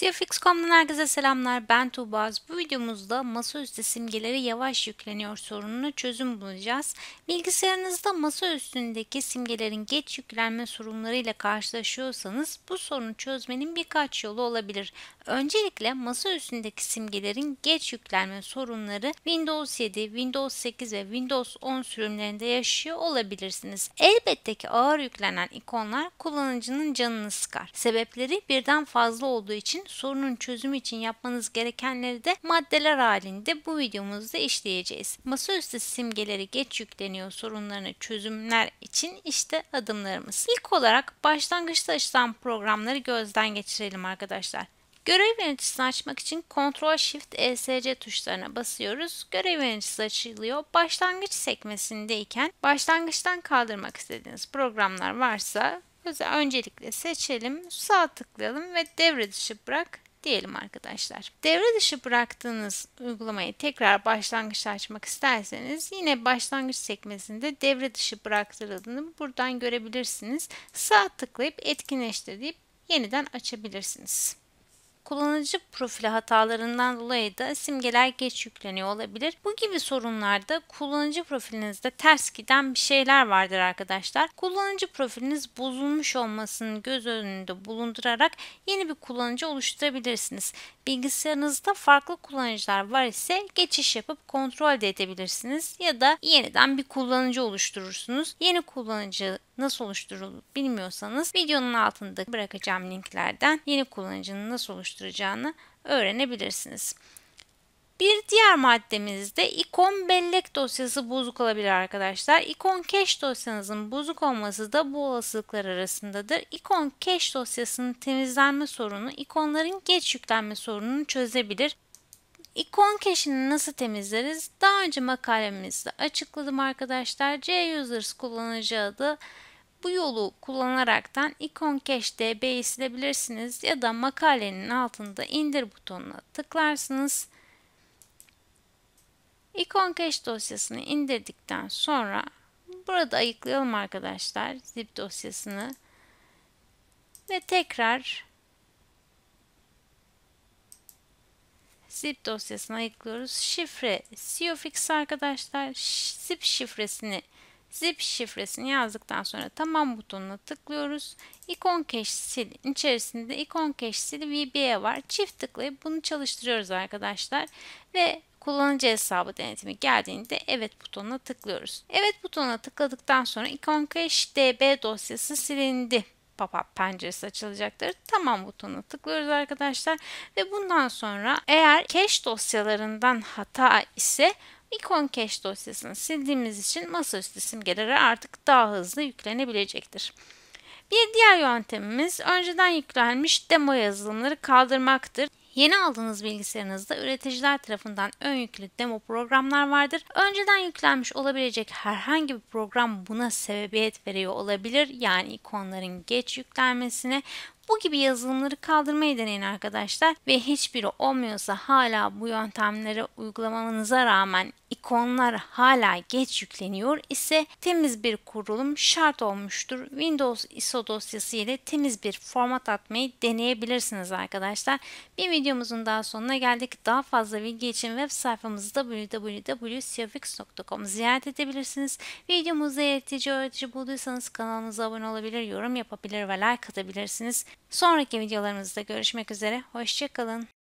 CFX.com'dan herkese selamlar. Ben Tuğbaz. Bu videomuzda masaüstü simgeleri yavaş yükleniyor sorununa çözüm bulacağız. Bilgisayarınızda masa üstündeki simgelerin geç yüklenme sorunlarıyla karşılaşıyorsanız bu sorunu çözmenin birkaç yolu olabilir. Öncelikle masa üstündeki simgelerin geç yüklenme sorunları Windows 7, Windows 8 ve Windows 10 sürümlerinde yaşıyor olabilirsiniz. Elbette ki ağır yüklenen ikonlar kullanıcının canını sıkar. Sebepleri birden fazla olduğu için sorunun çözümü için yapmanız gerekenleri de maddeler halinde bu videomuzda işleyeceğiz. Masaüstü simgeleri geç yükleniyor sorunlarını çözümler için işte adımlarımız. İlk olarak başlangıçta açılan programları gözden geçirelim arkadaşlar. Görev yöneticisini açmak için Ctrl Shift ESC tuşlarına basıyoruz. Görev yöneticisi açılıyor. Başlangıç sekmesindeyken başlangıçtan kaldırmak istediğiniz programlar varsa Özel öncelikle seçelim. Sağ tıklayalım ve devre dışı bırak diyelim arkadaşlar. Devre dışı bıraktığınız uygulamayı tekrar başlangıçta açmak isterseniz yine başlangıç sekmesinde devre dışı bıraktırıldığını buradan görebilirsiniz. Sağ tıklayıp etkinleştir deyip yeniden açabilirsiniz. Kullanıcı profili hatalarından dolayı da simgeler geç yükleniyor olabilir. Bu gibi sorunlarda kullanıcı profilinizde ters giden bir şeyler vardır arkadaşlar. Kullanıcı profiliniz bozulmuş olmasının göz önünde bulundurarak yeni bir kullanıcı oluşturabilirsiniz. Bilgisayarınızda farklı kullanıcılar var ise geçiş yapıp kontrol de edebilirsiniz ya da yeniden bir kullanıcı oluşturursunuz. Yeni kullanıcı nasıl oluşturulur bilmiyorsanız videonun altında bırakacağım linklerden yeni kullanıcının nasıl oluşturacağını öğrenebilirsiniz. Bir diğer maddemizde ikon bellek dosyası bozuk olabilir arkadaşlar. İkon cache dosyanızın bozuk olması da bu olasılıklar arasındadır. İkon cache dosyasının temizlenme sorunu ikonların geç yüklenme sorununu çözebilir. İkon cache'ini nasıl temizleriz? Daha önce makalemizde açıkladım arkadaşlar. C users kullanıcı adı bu yolu kullanaraktan ikon cache'de beğesilebilirsiniz ya da makalenin altında indir butonuna tıklarsınız. İkon cache dosyasını indirdikten sonra burada ayıklayalım arkadaşlar zip dosyasını ve tekrar zip dosyasını ayıklıyoruz. Şifre COFX arkadaşlar zip şifresini zip şifresini yazdıktan sonra tamam butonuna tıklıyoruz. İkon Sil içerisinde ikon Sil VBA var. Çift tıklayıp bunu çalıştırıyoruz arkadaşlar ve kullanıcı hesabı denetimi geldiğinde evet butonuna tıklıyoruz. Evet butonuna tıkladıktan sonra ikon keş DB dosyası silindi pop-up penceresi açılacaktır. Tamam butonuna tıklıyoruz arkadaşlar ve bundan sonra eğer cache dosyalarından hata ise ikon cache dosyasını sildiğimiz için masaüstü simgeleri artık daha hızlı yüklenebilecektir. Bir diğer yöntemimiz önceden yüklenmiş demo yazılımları kaldırmaktır. Yeni aldığınız bilgisayarınızda üreticiler tarafından ön yüklü demo programlar vardır. Önceden yüklenmiş olabilecek herhangi bir program buna sebebiyet veriyor olabilir. Yani ikonların geç yüklenmesine, bu gibi yazılımları kaldırmayı deneyin arkadaşlar ve hiçbiri olmuyorsa hala bu yöntemleri uygulamanıza rağmen konular hala geç yükleniyor ise temiz bir kurulum şart olmuştur. Windows ISO dosyası ile temiz bir format atmayı deneyebilirsiniz arkadaşlar. Bir videomuzun daha sonuna geldik. Daha fazla bilgi için web sayfamızda www.siofix.com ziyaret edebilirsiniz. Videomuzda yaratıcı öğretici bulduysanız kanalımıza abone olabilir, yorum yapabilir ve like atabilirsiniz. Sonraki videolarımızda görüşmek üzere. Hoşçakalın.